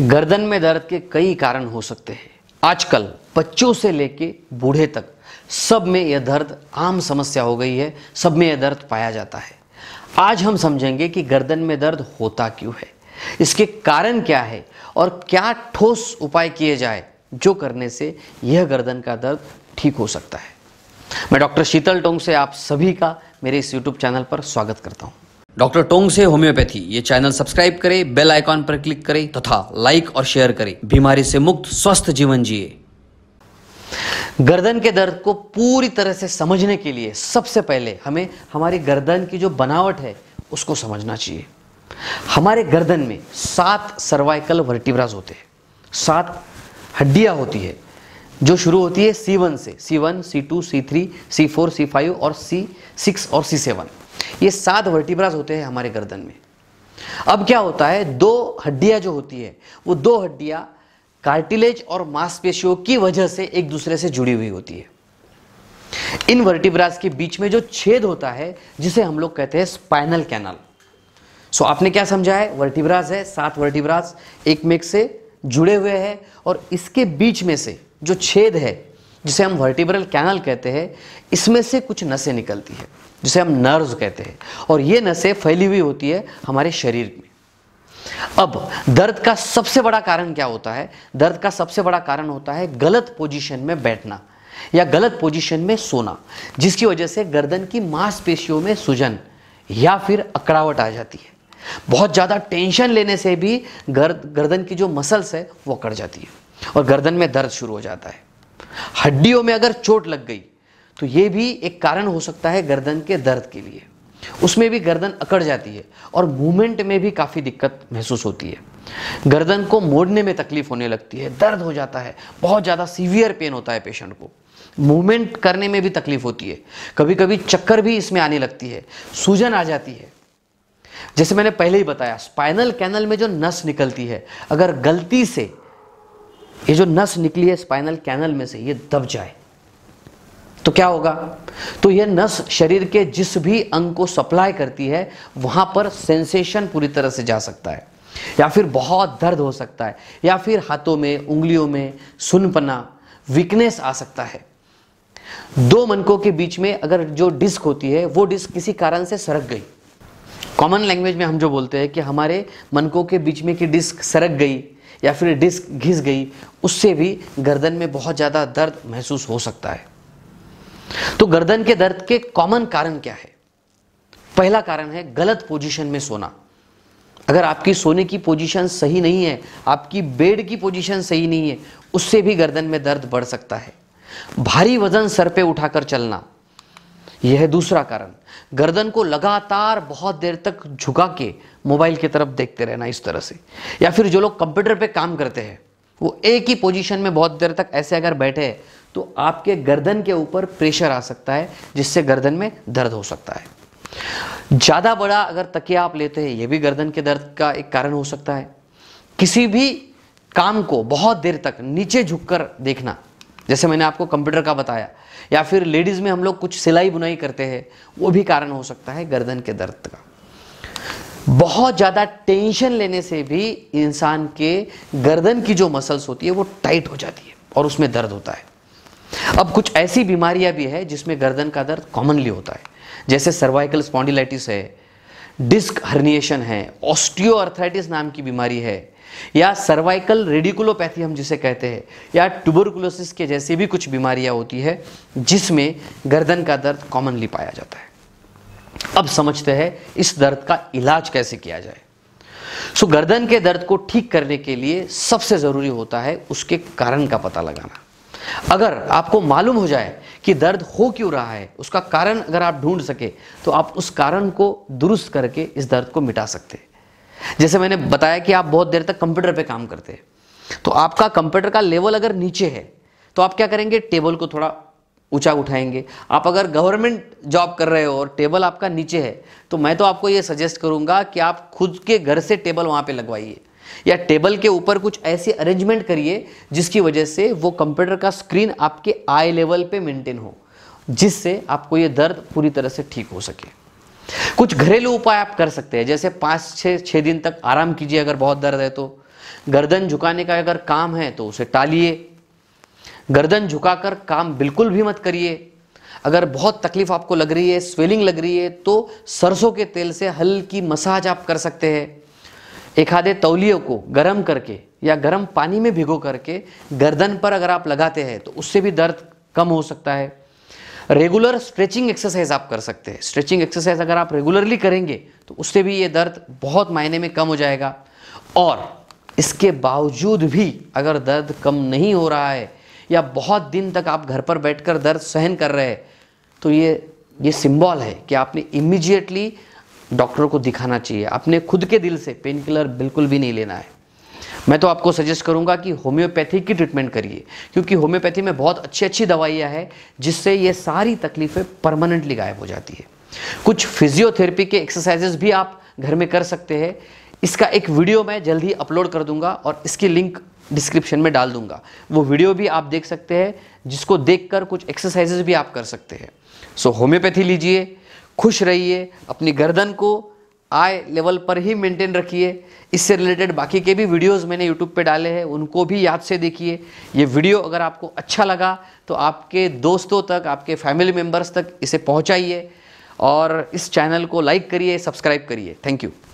गर्दन में दर्द के कई कारण हो सकते हैं आजकल बच्चों से लेके बूढ़े तक सब में यह दर्द आम समस्या हो गई है सब में यह दर्द पाया जाता है आज हम समझेंगे कि गर्दन में दर्द होता क्यों है इसके कारण क्या है और क्या ठोस उपाय किए जाए जो करने से यह गर्दन का दर्द ठीक हो सकता है मैं डॉक्टर शीतल टोंग से आप सभी का मेरे इस यूट्यूब चैनल पर स्वागत करता हूँ डॉक्टर टोंग से होम्योपैथी ये चैनल सब्सक्राइब करें बेल आइकॉन पर क्लिक करें तथा लाइक और शेयर करें बीमारी से मुक्त स्वस्थ जीवन जिए गर्दन के दर्द को पूरी तरह से समझने के लिए सबसे पहले हमें हमारी गर्दन की जो बनावट है उसको समझना चाहिए हमारे गर्दन में सात सर्वाइकल वर्टिब्राज होते हैं सात हड्डियां होती है जो शुरू होती है सी वन से C one C two C three C four C five और सी सिक्स और सी सेवन ये सात वर्टिब्राज होते हैं हमारे गर्दन में अब क्या होता है दो हड्डियां जो होती है वो दो हड्डियां कार्टिलेज और मांसपेशियों की वजह से एक दूसरे से जुड़ी हुई होती है इन वर्टिब्राज के बीच में जो छेद होता है जिसे हम लोग कहते हैं स्पाइनल कैनल सो आपने क्या समझा है वर्टिब्राज है सात वर्टिब्राज एक मेक से जुड़े हुए हैं और इसके बीच में से जो छेद है जिसे हम वर्टिब्रल कैनल कहते हैं इसमें से कुछ नसें निकलती है जिसे हम नर्व्स कहते हैं और ये नसें फैली हुई होती है हमारे शरीर में अब दर्द का सबसे बड़ा कारण क्या होता है दर्द का सबसे बड़ा कारण होता है गलत पोजीशन में बैठना या गलत पोजीशन में सोना जिसकी वजह से गर्दन की मांसपेशियों में सूजन या फिर अकड़ावट आ जाती है बहुत ज़्यादा टेंशन लेने से भी गर्द गर्दन की जो मसल्स है वो अकड़ जाती है और गर्दन में दर्द शुरू हो जाता है हड्डियों में अगर चोट लग गई तो ये भी एक कारण हो सकता है गर्दन के दर्द के लिए उसमें भी गर्दन अकड़ जाती है और मूवमेंट में भी काफ़ी दिक्कत महसूस होती है गर्दन को मोड़ने में तकलीफ होने लगती है दर्द हो जाता है बहुत ज़्यादा सीवियर पेन होता है पेशेंट को मूवमेंट करने में भी तकलीफ होती है कभी कभी चक्कर भी इसमें आने लगती है सूजन आ जाती है जैसे मैंने पहले ही बताया स्पाइनल कैनल में जो नस निकलती है अगर गलती से ये जो नस निकली है स्पाइनल कैनल में से ये दब जाए तो क्या होगा तो यह नस शरीर के जिस भी अंग को सप्लाई करती है वहां पर सेंसेशन पूरी तरह से जा सकता है या फिर बहुत दर्द हो सकता है या फिर हाथों में उंगलियों में सुनपना वीकनेस आ सकता है दो मनकों के बीच में अगर जो डिस्क होती है वो डिस्क किसी कारण से सरक गई कॉमन लैंग्वेज में हम जो बोलते हैं कि हमारे मनकों के बीच में की डिस्क सरक गई या फिर डिस्क घिस गई उससे भी गर्दन में बहुत ज़्यादा दर्द महसूस हो सकता है तो गर्दन के दर्द के कॉमन कारण क्या है पहला कारण है गलत पोजीशन में सोना अगर आपकी सोने की पोजीशन सही नहीं है आपकी बेड की पोजीशन सही नहीं है उससे भी गर्दन में दर्द बढ़ सकता है भारी वजन सर पे उठाकर चलना यह है दूसरा कारण गर्दन को लगातार बहुत देर तक झुका के मोबाइल की तरफ देखते रहना इस तरह से या फिर जो लोग कंप्यूटर पे काम करते हैं वो एक ही पोजीशन में बहुत देर तक ऐसे अगर बैठे हैं तो आपके गर्दन के ऊपर प्रेशर आ सकता है जिससे गर्दन में दर्द हो सकता है ज़्यादा बड़ा अगर तकिया आप लेते हैं यह भी गर्दन के दर्द का एक कारण हो सकता है किसी भी काम को बहुत देर तक नीचे झुककर देखना जैसे मैंने आपको कंप्यूटर का बताया या फिर लेडीज़ में हम लोग कुछ सिलाई बुनाई करते हैं वो भी कारण हो सकता है गर्दन के दर्द का बहुत ज़्यादा टेंशन लेने से भी इंसान के गर्दन की जो मसल्स होती है वो टाइट हो जाती है और उसमें दर्द होता है अब कुछ ऐसी बीमारियां भी है जिसमें गर्दन का दर्द कॉमनली होता है जैसे सर्वाइकल स्पॉन्डिलाइटिस है डिस्क हर्निएशन है ऑस्टियोअर्थराइटिस नाम की बीमारी है या सर्वाइकल रेडिकुलोपैथी हम जिसे कहते हैं या ट्यूबरकुलोसिस के जैसी भी कुछ बीमारियां होती है जिसमें गर्दन का दर्द कॉमनली पाया जाता है अब समझते हैं इस दर्द का इलाज कैसे किया जाए सो गर्दन के दर्द को ठीक करने के लिए सबसे ज़रूरी होता है उसके कारण का पता लगाना अगर आपको मालूम हो जाए कि दर्द हो क्यों रहा है उसका कारण अगर आप ढूंढ सके तो आप उस कारण को दुरुस्त करके इस दर्द को मिटा सकते हैं जैसे मैंने बताया कि आप बहुत देर तक कंप्यूटर पे काम करते हैं तो आपका कंप्यूटर का लेवल अगर नीचे है तो आप क्या करेंगे टेबल को थोड़ा ऊंचा उठाएंगे आप अगर गवर्नमेंट जॉब कर रहे हो और टेबल आपका नीचे है तो मैं तो आपको ये सजेस्ट करूंगा कि आप खुद के घर से टेबल वहां पे लगवाइए या टेबल के ऊपर कुछ ऐसे अरेंजमेंट करिए जिसकी वजह से वो कंप्यूटर का स्क्रीन आपके आई लेवल पे मेंटेन हो जिससे आपको ये दर्द पूरी तरह से ठीक हो सके कुछ घरेलू उपाय आप कर सकते हैं जैसे पाँच छः छः दिन तक आराम कीजिए अगर बहुत दर्द है तो गर्दन झुकाने का अगर काम है तो उसे टालिए गर्दन झुकाकर काम बिल्कुल भी मत करिए अगर बहुत तकलीफ आपको लग रही है स्वेलिंग लग रही है तो सरसों के तेल से हल्की मसाज आप कर सकते हैं एक आधे तौलियों को गर्म करके या गर्म पानी में भिगो करके गर्दन पर अगर आप लगाते हैं तो उससे भी दर्द कम हो सकता है रेगुलर स्ट्रेचिंग एक्सरसाइज आप कर सकते हैं स्ट्रेचिंग एक्सरसाइज अगर आप रेगुलरली करेंगे तो उससे भी ये दर्द बहुत मायने में कम हो जाएगा और इसके बावजूद भी अगर दर्द कम नहीं हो रहा है या बहुत दिन तक आप घर पर बैठकर दर्द सहन कर रहे हैं तो ये ये सिंबल है कि आपने इमीजिएटली डॉक्टर को दिखाना चाहिए अपने खुद के दिल से पेन किलर बिल्कुल भी नहीं लेना है मैं तो आपको सजेस्ट करूंगा कि होम्योपैथी की ट्रीटमेंट करिए क्योंकि होम्योपैथी में बहुत अच्छी अच्छी दवाइयाँ हैं जिससे ये सारी तकलीफ़ें परमानेंटली गायब हो जाती है कुछ फिजियोथेरेपी के एक्सरसाइजेज भी आप घर में कर सकते हैं इसका एक वीडियो मैं जल्द ही अपलोड कर दूंगा और इसकी लिंक डिस्क्रिप्शन में डाल दूंगा वो वीडियो भी आप देख सकते हैं जिसको देख कुछ एक्सरसाइजेस भी आप कर सकते हैं सो होम्योपैथी लीजिए खुश रहिए अपनी गर्दन को आय लेवल पर ही मेंटेन रखिए इससे रिलेटेड बाकी के भी वीडियोस मैंने यूट्यूब पे डाले हैं उनको भी याद से देखिए ये वीडियो अगर आपको अच्छा लगा तो आपके दोस्तों तक आपके फैमिली मेम्बर्स तक इसे पहुँचाइए और इस चैनल को लाइक करिए सब्सक्राइब करिए थैंक यू